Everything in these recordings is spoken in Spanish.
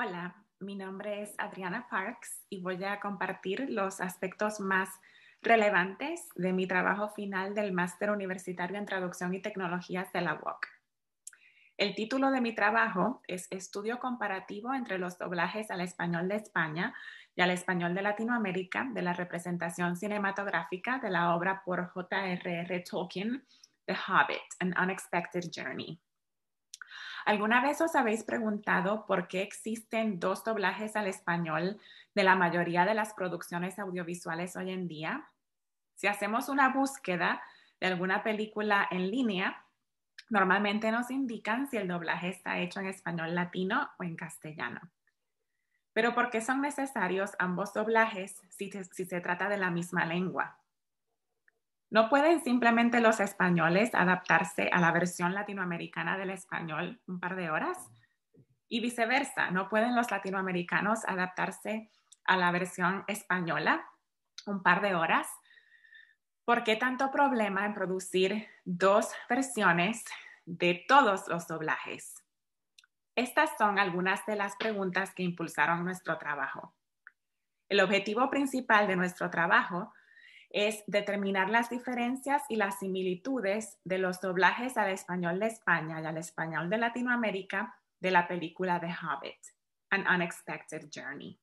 Hola, mi nombre es Adriana Parks y voy a compartir los aspectos más relevantes de mi trabajo final del Máster Universitario en Traducción y Tecnologías de la UOC. El título de mi trabajo es Estudio comparativo entre los doblajes al español de España y al español de Latinoamérica de la representación cinematográfica de la obra por J.R.R. Tolkien, The Hobbit, An Unexpected Journey. ¿Alguna vez os habéis preguntado por qué existen dos doblajes al español de la mayoría de las producciones audiovisuales hoy en día? Si hacemos una búsqueda de alguna película en línea, normalmente nos indican si el doblaje está hecho en español latino o en castellano. Pero ¿por qué son necesarios ambos doblajes si, si se trata de la misma lengua? ¿No pueden simplemente los españoles adaptarse a la versión latinoamericana del español un par de horas? Y viceversa, ¿no pueden los latinoamericanos adaptarse a la versión española un par de horas? ¿Por qué tanto problema en producir dos versiones de todos los doblajes? Estas son algunas de las preguntas que impulsaron nuestro trabajo. El objetivo principal de nuestro trabajo es determinar las diferencias y las similitudes de los doblajes al español de España y al español de Latinoamérica de la película The Hobbit, An Unexpected Journey.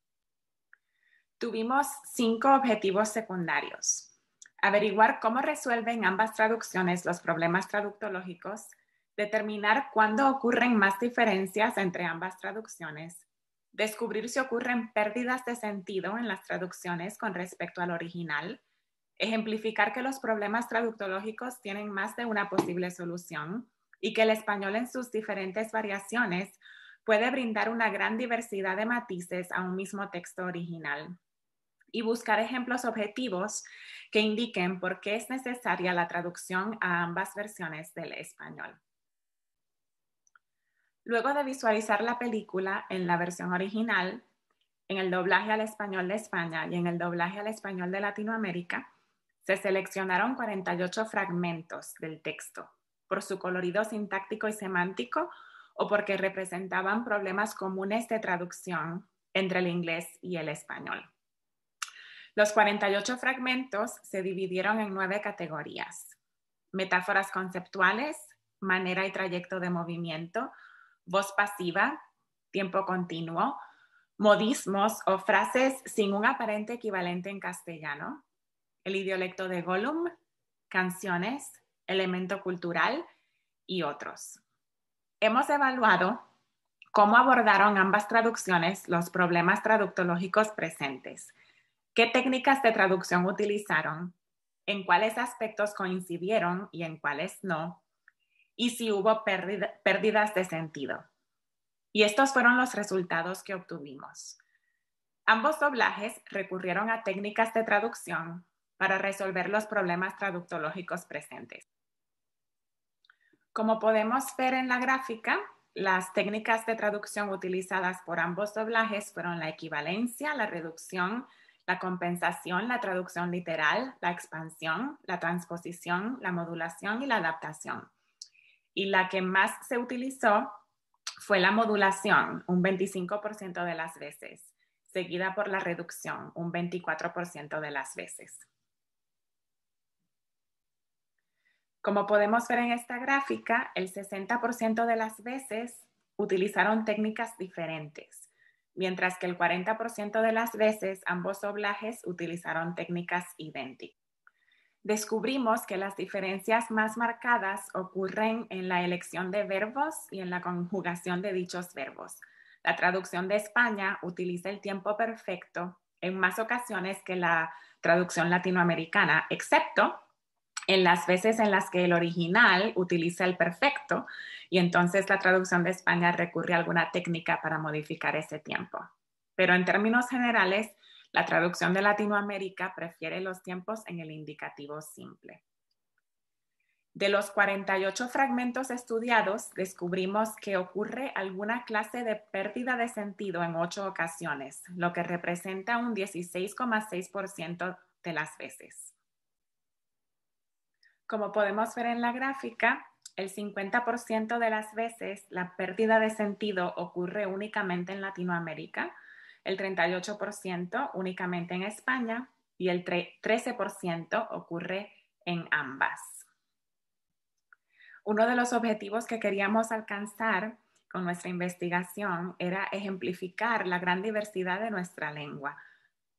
Tuvimos cinco objetivos secundarios. Averiguar cómo resuelven ambas traducciones los problemas traductológicos, determinar cuándo ocurren más diferencias entre ambas traducciones, descubrir si ocurren pérdidas de sentido en las traducciones con respecto al original, ejemplificar que los problemas traductológicos tienen más de una posible solución y que el español en sus diferentes variaciones puede brindar una gran diversidad de matices a un mismo texto original y buscar ejemplos objetivos que indiquen por qué es necesaria la traducción a ambas versiones del español. Luego de visualizar la película en la versión original, en el doblaje al español de España y en el doblaje al español de Latinoamérica, se seleccionaron 48 fragmentos del texto por su colorido sintáctico y semántico o porque representaban problemas comunes de traducción entre el inglés y el español. Los 48 fragmentos se dividieron en nueve categorías. Metáforas conceptuales, manera y trayecto de movimiento, voz pasiva, tiempo continuo, modismos o frases sin un aparente equivalente en castellano, el idiolecto de Gollum, canciones, elemento cultural y otros. Hemos evaluado cómo abordaron ambas traducciones los problemas traductológicos presentes, qué técnicas de traducción utilizaron, en cuáles aspectos coincidieron y en cuáles no, y si hubo pérdidas de sentido. Y estos fueron los resultados que obtuvimos. Ambos doblajes recurrieron a técnicas de traducción para resolver los problemas traductológicos presentes. Como podemos ver en la gráfica, las técnicas de traducción utilizadas por ambos doblajes fueron la equivalencia, la reducción, la compensación, la traducción literal, la expansión, la transposición, la modulación y la adaptación. Y la que más se utilizó fue la modulación, un 25% de las veces, seguida por la reducción, un 24% de las veces. Como podemos ver en esta gráfica, el 60% de las veces utilizaron técnicas diferentes, mientras que el 40% de las veces ambos doblajes utilizaron técnicas idénticas. Descubrimos que las diferencias más marcadas ocurren en la elección de verbos y en la conjugación de dichos verbos. La traducción de España utiliza el tiempo perfecto en más ocasiones que la traducción latinoamericana, excepto en las veces en las que el original utiliza el perfecto y entonces la traducción de España recurre a alguna técnica para modificar ese tiempo. Pero en términos generales, la traducción de Latinoamérica prefiere los tiempos en el indicativo simple. De los 48 fragmentos estudiados, descubrimos que ocurre alguna clase de pérdida de sentido en ocho ocasiones, lo que representa un 16,6% de las veces. Como podemos ver en la gráfica, el 50% de las veces la pérdida de sentido ocurre únicamente en Latinoamérica, el 38% únicamente en España y el 13% ocurre en ambas. Uno de los objetivos que queríamos alcanzar con nuestra investigación era ejemplificar la gran diversidad de nuestra lengua.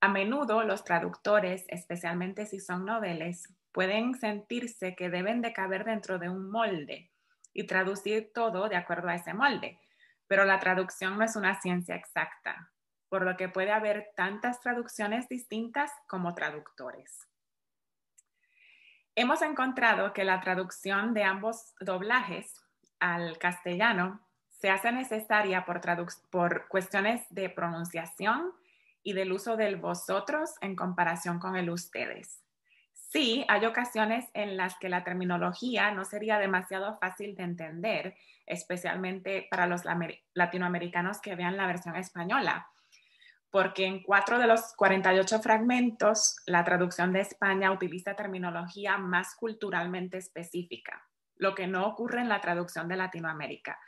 A menudo los traductores, especialmente si son noveles, pueden sentirse que deben de caber dentro de un molde y traducir todo de acuerdo a ese molde. Pero la traducción no es una ciencia exacta, por lo que puede haber tantas traducciones distintas como traductores. Hemos encontrado que la traducción de ambos doblajes al castellano se hace necesaria por, por cuestiones de pronunciación y del uso del vosotros en comparación con el ustedes. Sí, hay ocasiones en las que la terminología no sería demasiado fácil de entender, especialmente para los latinoamericanos que vean la versión española, porque en cuatro de los 48 fragmentos la traducción de España utiliza terminología más culturalmente específica, lo que no ocurre en la traducción de Latinoamérica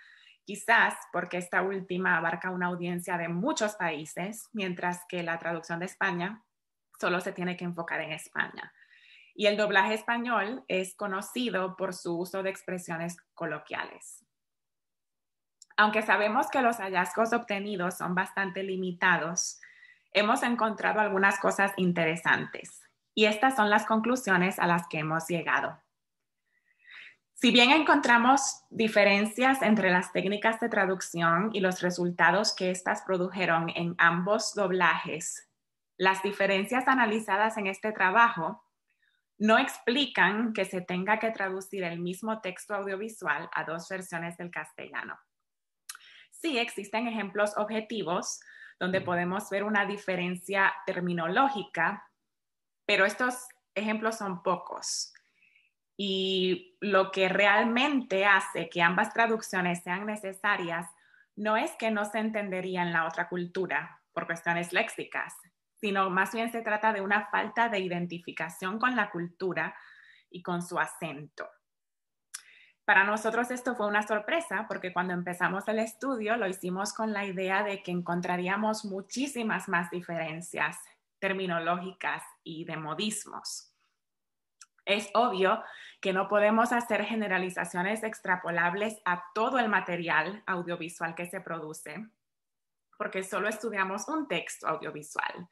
quizás porque esta última abarca una audiencia de muchos países, mientras que la traducción de España solo se tiene que enfocar en España. Y el doblaje español es conocido por su uso de expresiones coloquiales. Aunque sabemos que los hallazgos obtenidos son bastante limitados, hemos encontrado algunas cosas interesantes y estas son las conclusiones a las que hemos llegado. Si bien encontramos diferencias entre las técnicas de traducción y los resultados que estas produjeron en ambos doblajes, las diferencias analizadas en este trabajo no explican que se tenga que traducir el mismo texto audiovisual a dos versiones del castellano. Sí existen ejemplos objetivos donde mm. podemos ver una diferencia terminológica, pero estos ejemplos son pocos. Y lo que realmente hace que ambas traducciones sean necesarias no es que no se entendería en la otra cultura por cuestiones léxicas, sino más bien se trata de una falta de identificación con la cultura y con su acento. Para nosotros esto fue una sorpresa porque cuando empezamos el estudio lo hicimos con la idea de que encontraríamos muchísimas más diferencias terminológicas y de modismos. Es obvio que no podemos hacer generalizaciones extrapolables a todo el material audiovisual que se produce, porque solo estudiamos un texto audiovisual.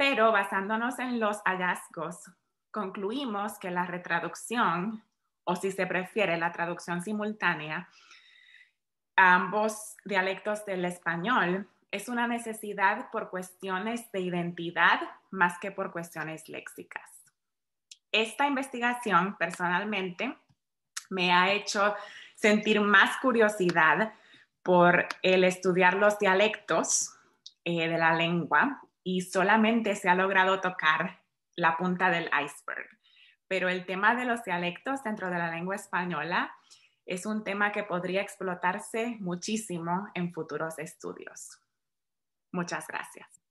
Pero basándonos en los hallazgos, concluimos que la retraducción, o si se prefiere, la traducción simultánea, a ambos dialectos del español es una necesidad por cuestiones de identidad más que por cuestiones léxicas. Esta investigación personalmente me ha hecho sentir más curiosidad por el estudiar los dialectos eh, de la lengua y solamente se ha logrado tocar la punta del iceberg. Pero el tema de los dialectos dentro de la lengua española es un tema que podría explotarse muchísimo en futuros estudios. Muchas gracias.